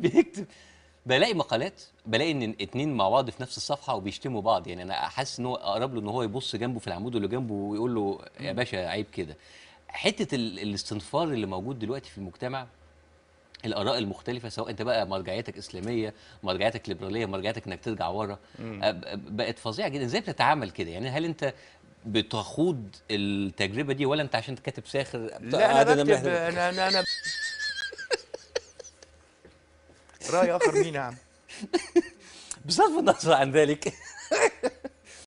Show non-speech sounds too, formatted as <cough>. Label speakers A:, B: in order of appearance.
A: <laughs> بيكتب بلاقي مقالات بلاقي ان اتنين مع بعض في نفس الصفحه وبيشتموا بعض يعني انا حاسس ان هو اقرب له ان هو يبص جنبه في العمود اللي جنبه ويقول له يا باشا عيب كده حته الاستنفار اللي موجود دلوقتي في المجتمع الاراء المختلفه سواء انت بقى مرجعيتك اسلاميه مرجعيتك ليبراليه مرجعيتك انك ترجع ورا بقت فظيعه جدا ازاي بتتعامل كده يعني هل انت بتخوض التجربه دي ولا انت عشان كاتب ساخر
B: لا انا بكتب انا انا, أنا
C: راي اخر مين نعم
D: <laughs> بصرف النظر عن ذلك